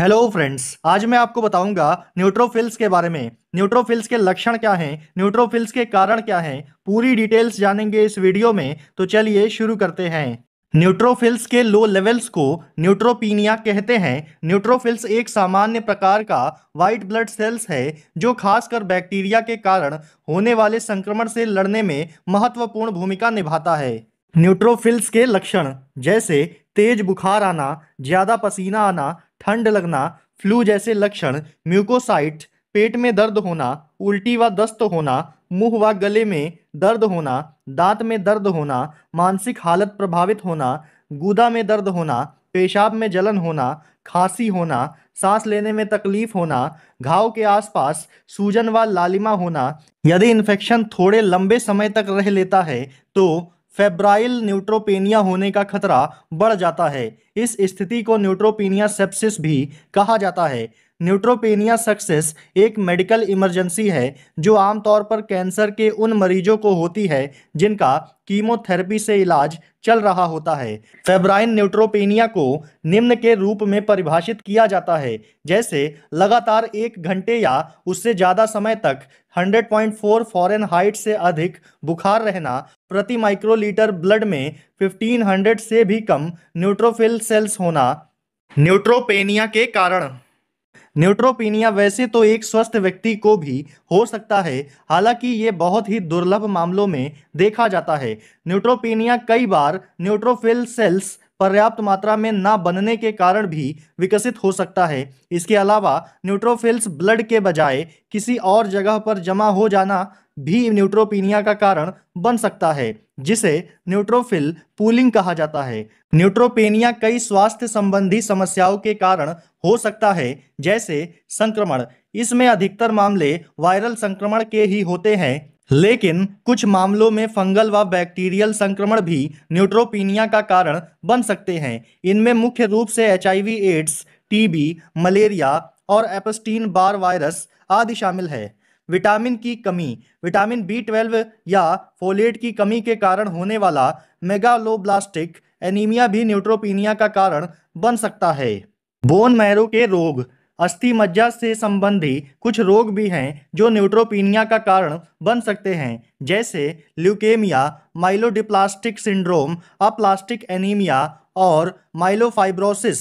hello friends आज मैं आपको बताऊंगा न्यूट्रोफिल्स के बारे में न्यूट्रोफिल्स के लक्षण क्या हैं न्यूट्रोफिल्स के कारण क्या हैं पूरी डिटेल्स जानेंगे इस वीडियो में तो चलिए शुरू करते हैं न्यूट्रोफिल्स के लो लेवल्स को न्यूट्रोपीनिया कहते हैं न्यूट्रोफिल्स एक सामान्य प्रकार का वाइट ब्लड सेल्स है जो खासकर बैक्टीरिया के कारण होने वाले संक्रमण से लड़ने में महत्वपूर्ण भूमिका निभाता है न्यूट्रोफिल्स के लक्षण जैसे तेज बुखार आना ज़्यादा पसीना आना ठंड लगना फ्लू जैसे लक्षण म्यूकोसाइट पेट में दर्द होना उल्टी व दस्त होना मुंह व गले में दर्द होना दांत में दर्द होना मानसिक हालत प्रभावित होना गुदा में दर्द होना पेशाब में जलन होना खांसी होना सांस लेने में तकलीफ होना घाव के आसपास सूजन व लालिमा होना यदि इन्फेक्शन थोड़े लंबे समय तक रह लेता है तो फेब्राइल न्यूट्रोपेनिया होने का खतरा बढ़ जाता है इस स्थिति को न्यूट्रोपेनिया सेप्सिस भी कहा जाता है न्यूट्रोपेनिया सक्सेस एक मेडिकल इमरजेंसी है जो आमतौर पर कैंसर के उन मरीजों को होती है जिनका कीमोथेरेपी से इलाज चल रहा होता है फेब्राइन न्यूट्रोपेनिया को निम्न के रूप में परिभाषित किया जाता है जैसे लगातार एक घंटे या उससे ज़्यादा समय तक 100.4 फॉरेन हाइट से अधिक बुखार रहना प्रति माइक्रोलीटर ब्लड में 1500 से भी कम न्यूट्रोफिल सेल्स होना न्यूट्रोपेनिया के कारण न्यूट्रोपीनिया वैसे तो एक स्वस्थ व्यक्ति को भी हो सकता है हालांकि ये बहुत ही दुर्लभ मामलों में देखा जाता है न्यूट्रोपीनिया कई बार न्यूट्रोफिल सेल्स पर्याप्त मात्रा में ना बनने के कारण भी विकसित हो सकता है इसके अलावा न्यूट्रोफिल्स ब्लड के बजाय किसी और जगह पर जमा हो जाना भी न्यूट्रोपीनिया का कारण बन सकता है जिसे न्यूट्रोफिल पूलिंग कहा जाता है न्यूट्रोपेनिया कई स्वास्थ्य संबंधी समस्याओं के कारण हो सकता है जैसे संक्रमण इसमें अधिकतर मामले वायरल संक्रमण के ही होते हैं लेकिन कुछ मामलों में फंगल व बैक्टीरियल संक्रमण भी न्यूट्रोपीनिया का कारण बन सकते हैं इनमें मुख्य रूप से एच एड्स टीबी मलेरिया और एपस्टीन बार वायरस आदि शामिल है विटामिन की कमी विटामिन बी ट्वेल्व या फोलेट की कमी के कारण होने वाला मेगालोब्लास्टिक एनीमिया भी न्यूट्रोपीनिया का कारण बन सकता है बोन मैरो के रोग अस्थि मज्जा से संबंधी कुछ रोग भी हैं जो न्यूट्रोपीनिया का कारण बन सकते हैं जैसे leukaemia myelodysplastic syndrome aplastic anaemia और माइलोफाइब्रोसिस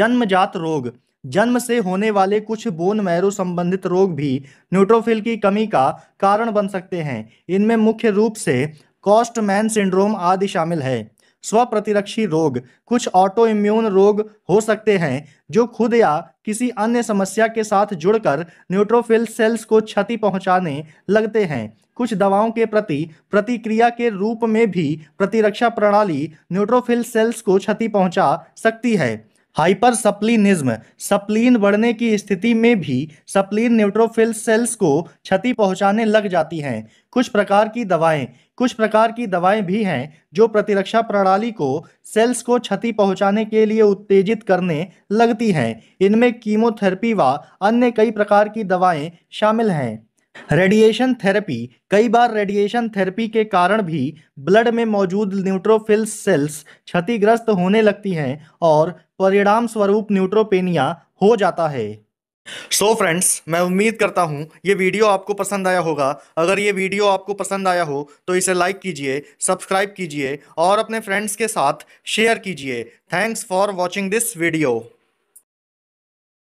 जन्मजात रोग जन्म से होने वाले कुछ बोन मैरो संबंधित रोग भी न्यूट्रोफिल की कमी का कारण बन सकते हैं इनमें मुख्य रूप से कॉस्टमैन सिंड्रोम आदि शामिल है स्वप्रतिरक्षी रोग कुछ ऑटो इम्यून रोग हो सकते हैं जो खुद या किसी अन्य समस्या के साथ जुड़कर न्यूट्रोफिल सेल्स को क्षति पहुंचाने लगते हैं कुछ दवाओं के प्रति प्रतिक्रिया के रूप में भी प्रतिरक्षा प्रणाली न्यूट्रोफिल सेल्स को क्षति पहुंचा सकती है हाइपर सप्लीनिज्म सप्लीन बढ़ने की स्थिति में भी सप्लीन न्यूट्रोफिल सेल्स को क्षति पहुंचाने लग जाती हैं कुछ प्रकार की दवाएं कुछ प्रकार की दवाएं भी हैं जो प्रतिरक्षा प्रणाली को सेल्स को क्षति पहुंचाने के लिए उत्तेजित करने लगती हैं इनमें कीमोथेरेपी व अन्य कई प्रकार की दवाएं शामिल हैं रेडिएशन थेरेपी कई बार रेडिएशन थेरेपी के कारण भी ब्लड में मौजूद न्यूट्रोफिल सेल्स क्षतिग्रस्त होने लगती हैं और परिणाम स्वरूप न्यूट्रोपेनिया हो जाता है सो so फ्रेंड्स मैं उम्मीद करता हूँ ये वीडियो आपको पसंद आया होगा अगर ये वीडियो आपको पसंद आया हो तो इसे लाइक कीजिए सब्सक्राइब कीजिए और अपने फ्रेंड्स के साथ शेयर कीजिए thanks for watching this video